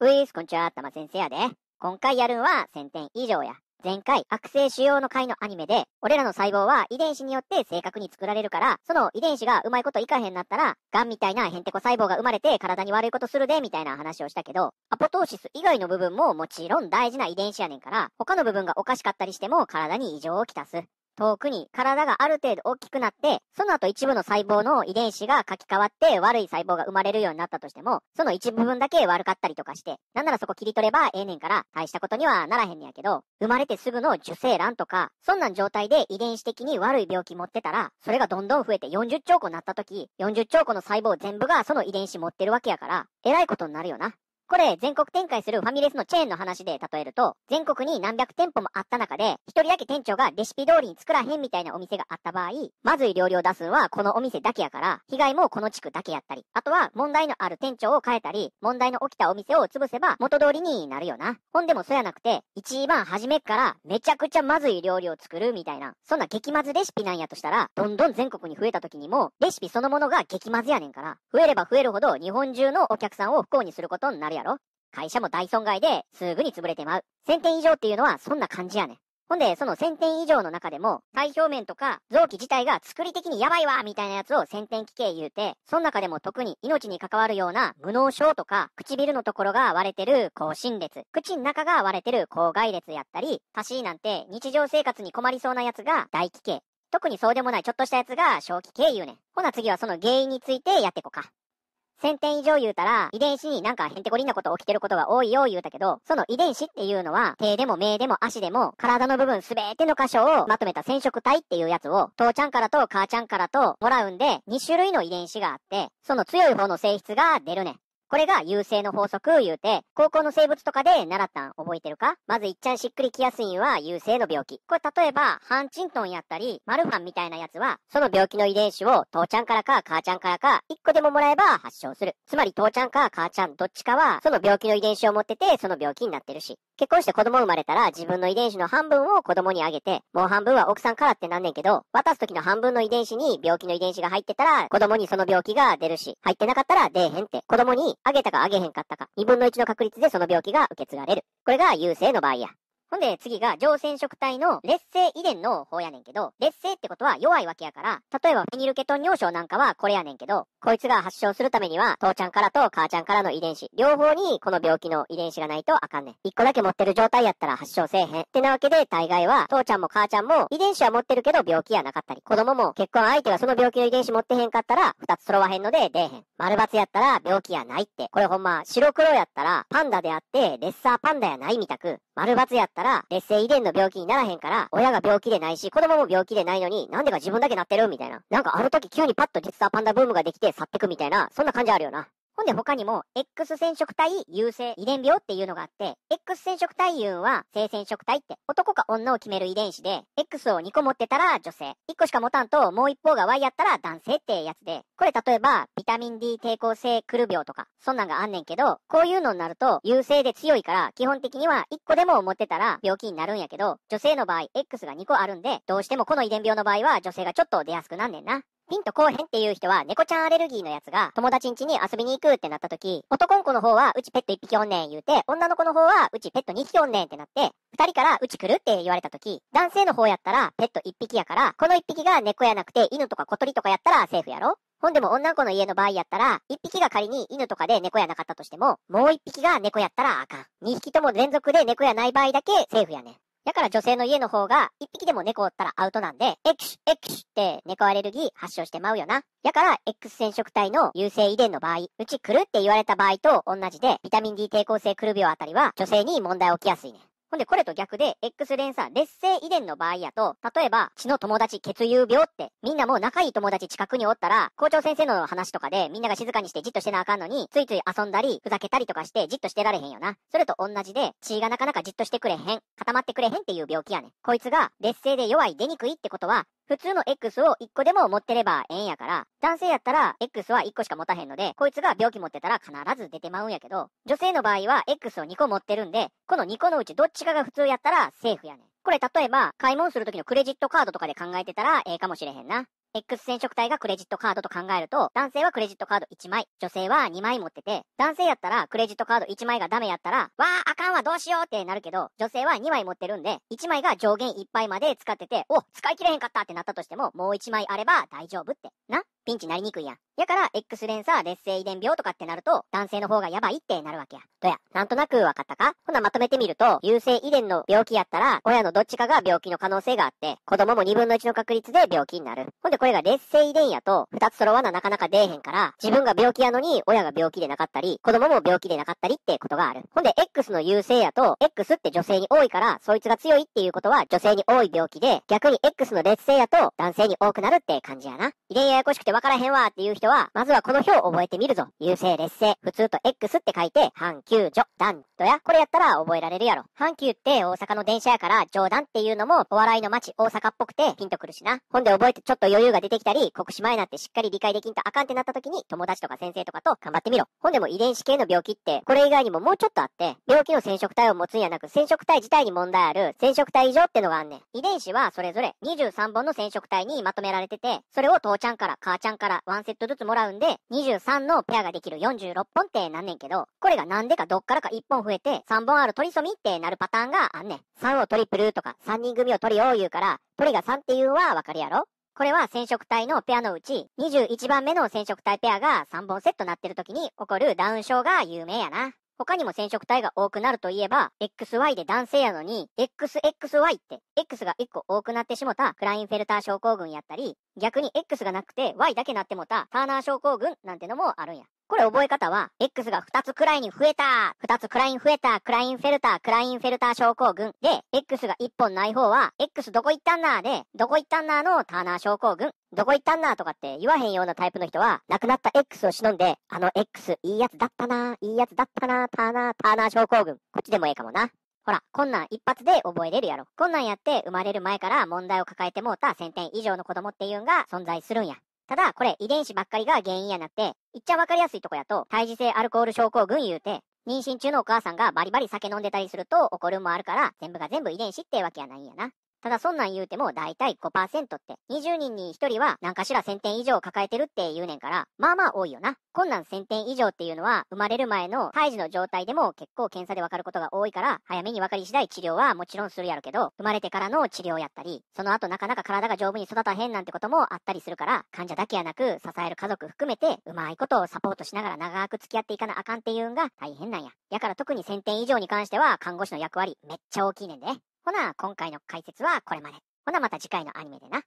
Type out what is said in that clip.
ウィース、こんにちは、たま先生やで。今回やるんは1000点以上や。前回、悪性腫瘍の回のアニメで、俺らの細胞は遺伝子によって正確に作られるから、その遺伝子がうまいこといかへんなったら、ガンみたいなヘンテコ細胞が生まれて体に悪いことするで、みたいな話をしたけど、アポトーシス以外の部分ももちろん大事な遺伝子やねんから、他の部分がおかしかったりしても体に異常をきたす。遠くに体がある程度大きくなって、その後一部の細胞の遺伝子が書き換わって悪い細胞が生まれるようになったとしても、その一部分だけ悪かったりとかして、なんならそこ切り取ればええねんから、大したことにはならへんねやけど、生まれてすぐの受精卵とか、そんなん状態で遺伝子的に悪い病気持ってたら、それがどんどん増えて40兆個になった時、40兆個の細胞全部がその遺伝子持ってるわけやから、えらいことになるよな。これ、全国展開するファミレスのチェーンの話で例えると、全国に何百店舗もあった中で、一人だけ店長がレシピ通りに作らへんみたいなお店があった場合、まずい料理を出すのはこのお店だけやから、被害もこの地区だけやったり、あとは問題のある店長を変えたり、問題の起きたお店を潰せば元通りになるよな。ほんでもそうやなくて、一番初めっからめちゃくちゃまずい料理を作るみたいな、そんな激まずレシピなんやとしたら、どんどん全国に増えた時にも、レシピそのものが激まずやねんから、増えれば増えるほど日本中のお客さんを不幸にすることになるるやろ会社も大損害ですぐに潰れてまう。1000点以上っていうのはそんな感じやねん。ほんで、その1000点以上の中でも、体表面とか、臓器自体が作り的にやばいわみたいなやつを先天奇形言うて、その中でも特に命に関わるような無脳症とか、唇のところが割れてる高心裂、口の中が割れてる口外裂やったり、足しなんて日常生活に困りそうなやつが大奇形。特にそうでもないちょっとしたやつが正気形言うねん。ほな次はその原因についてやっていこうか。1000点以上言うたら、遺伝子になんかヘンテコリンなこと起きてることが多いよ言うたけど、その遺伝子っていうのは、手でも目でも足でも、体の部分すべての箇所をまとめた染色体っていうやつを、父ちゃんからと母ちゃんからともらうんで、2種類の遺伝子があって、その強い方の性質が出るねん。これが優勢の法則言うて、高校の生物とかで習ったん覚えてるかまずいっちゃんしっくりきやすいんは優勢の病気。これ例えば、ハンチントンやったり、マルファンみたいなやつは、その病気の遺伝子を父ちゃんからか母ちゃんからか、一個でももらえば発症する。つまり父ちゃんか母ちゃんどっちかは、その病気の遺伝子を持ってて、その病気になってるし。結婚して子供生まれたら、自分の遺伝子の半分を子供にあげて、もう半分は奥さんからってなんねんけど、渡す時の半分の遺伝子に病気の遺伝子が入ってたら、子供にその病気が出るし、入ってなかったら出えへんって、子供にあげたかあげへんかったか、2分の1の確率でその病気が受け継がれる。これが優勢の場合や。ほんで次が常染色体の劣勢遺伝の方やねんけど、劣勢ってことは弱いわけやから、例えばフェニルケトン尿症なんかはこれやねんけど、こいつが発症するためには、父ちゃんからと母ちゃんからの遺伝子、両方にこの病気の遺伝子がないとあかんねん。一個だけ持ってる状態やったら発症せえへん。ってなわけで、大概は、父ちゃんも母ちゃんも遺伝子は持ってるけど病気やなかったり、子供も結婚相手がその病気の遺伝子持ってへんかったら、二つ揃わへんので出えへん。丸抜やったら病気やないって。これほんま、白黒やったらパンダであって、レッサーパンダやないみたく、丸抜やったら、劣性遺伝の病気にならへんから、親が病気でないし、子供も病気でないのに、なんでか自分だけなってるみたいな。なんかある時急にパッと実はパンダブームができて去ってくみたいな、そんな感じあるよな。ほんで他にも、X 染色体優性遺伝病っていうのがあって、X 染色体優は性染色体って男か女を決める遺伝子で、X を2個持ってたら女性、1個しか持たんともう一方が Y やったら男性ってやつで、これ例えば、ビタミン D 抵抗性クル病とか、そんなんがあんねんけど、こういうのになると、優性で強いから、基本的には1個でも持ってたら病気になるんやけど、女性の場合、X が2個あるんで、どうしてもこの遺伝病の場合は女性がちょっと出やすくなんねんな。ピンとこうへんっていう人は、猫ちゃんアレルギーのやつが、友達ん家に遊びに行くってなった時、男ん子の方は、うちペット1匹おんねん言うて、女の子の方は、うちペット2匹おんねんってなって、二人から、うち来るって言われた時、男性の方やったら、ペット1匹やから、この1匹が猫やなくて、犬とか小鳥とかやったらセーフやろほんでも女の子の家の場合やったら、1匹が仮に犬とかで猫やなかったとしても、もう1匹が猫やったらあかん。2匹とも連続で猫やない場合だけセーフやねん。だから女性の家の方が、一匹でも猫おったらアウトなんで、X、ュって猫アレルギー発症してまうよな。だから、X 染色体の優性遺伝の場合、うち来るって言われた場合と同じで、ビタミン D 抵抗性くる病あたりは、女性に問題起きやすいね。ほんで、これと逆で、X 連鎖、劣勢遺伝の場合やと、例えば、血の友達血友病って、みんなもう仲いい友達近くにおったら、校長先生の話とかで、みんなが静かにしてじっとしてなあかんのに、ついつい遊んだり、ふざけたりとかして、じっとしてられへんよな。それと同じで、血がなかなかじっとしてくれへん、固まってくれへんっていう病気やねん。こいつが、劣勢で弱い出にくいってことは、普通の X を1個でも持ってればええんやから、男性やったら X は1個しか持たへんので、こいつが病気持ってたら必ず出てまうんやけど、女性の場合は X を2個持ってるんで、この2個のうちどっちかが普通やったらセーフやねん。これ例えば、買い物するときのクレジットカードとかで考えてたらええかもしれへんな。X 染色体がクレジットカードと考えると、男性はクレジットカード1枚、女性は2枚持ってて、男性やったらクレジットカード1枚がダメやったら、わあ、あかんわ、どうしようってなるけど、女性は2枚持ってるんで、1枚が上限いっぱいまで使ってて、お、使い切れへんかったってなったとしても、もう1枚あれば大丈夫って。なピンチなりにくいやん。やから、X 連鎖、劣性遺伝病とかってなると、男性の方がやばいってなるわけや。とや、なんとなくわかったかほなまとめてみると、優性遺伝の病気やったら、親のどっちかが病気の可能性があって、子供も2分の1の確率で病気になる。ほんでこれが劣性遺伝やと、2つ揃わななかなか出えへんから、自分が病気やのに、親が病気でなかったり、子供も病気でなかったりってことがある。ほんで、X の優性やと、X って女性に多いから、そいつが強いっていうことは女性に多い病気で、逆に X の劣性やと、男性に多くなるって感じやな。遺伝ややこしくてわからへんわっていう人は、まずはこの表を覚えてみるぞ。優勢劣勢。普通と X って書いて、半球序段とや。これやったら覚えられるやろ。半球って大阪の電車やから、冗談っていうのも、お笑いの街大阪っぽくてピンとくるしな。ほんで覚えてちょっと余裕が出てきたり、国士前なってしっかり理解できんとあかんってなった時に、友達とか先生とかと頑張ってみろ。ほんでも遺伝子系の病気って、これ以外にももうちょっとあって、病気の染色体を持つんやなく、染色体自体に問題ある、染色体異常ってのがあんねん。遺伝子はそれぞれ23本の染色体にまとめられてて、それを父ちゃんから母ちゃんちゃんから1セットずつもらうんで、23のペアができる46本ってなんねんけど、これがなんでかどっからか1本増えて、3本ある取りそみってなるパターンがあんねん。3をトリプルとか、3人組を取りよう言うから、トリが3っていうのはわかるやろこれは染色体のペアのうち、21番目の染色体ペアが3本セットなってる時に起こるダウン症が有名やな。他にも染色体が多くなるといえば、XY で男性やのに、XXY って、X が1個多くなってしもたクラインフェルター症候群やったり、逆に X がなくて Y だけなってもたターナー症候群なんてのもあるんや。これ覚え方は、X が2つくらいに増えた !2 つくらいに増えたクラインフェルター、クラインフェルター症候群。で、X が1本ない方は、X どこ行ったんなーで、どこ行ったんなーのターナー症候群。どこ行ったんなとかって言わへんようなタイプの人は、亡くなった X を忍んで、あの X いいやつだったなー、いいやつだったなー、ターナー、ターナー症候群。こっちでもええかもな。ほら、こんなん一発で覚えれるやろ。こんなんやって生まれる前から問題を抱えてもうた1000点以上の子供っていうんが存在するんや。ただ、これ遺伝子ばっかりが原因やなって、言っちゃわかりやすいとこやと、胎児性アルコール症候群言うて、妊娠中のお母さんがバリバリ酒飲んでたりすると起こるもあるから、全部が全部遺伝子ってわけやないんやな。ただそんなん言うても大体5%って20人に1人は何かしら1000点以上抱えてるって言うねんから、まあまあ多いよな。こんなん1000点以上っていうのは生まれる前の胎児の状態でも結構検査でわかることが多いから早めに分かり次第治療はもちろんするやるけど、生まれてからの治療やったり、その後なかなか体が丈夫に育たへんなんてこともあったりするから、患者だけやなく支える家族含めてうまいことをサポートしながら長く付き合っていかなあかんっていうんが大変なんや。やから特に1000点以上に関しては看護師の役割めっちゃ大きいねんで。ほな、今回の解説はこれまで。ほな、また次回のアニメでな。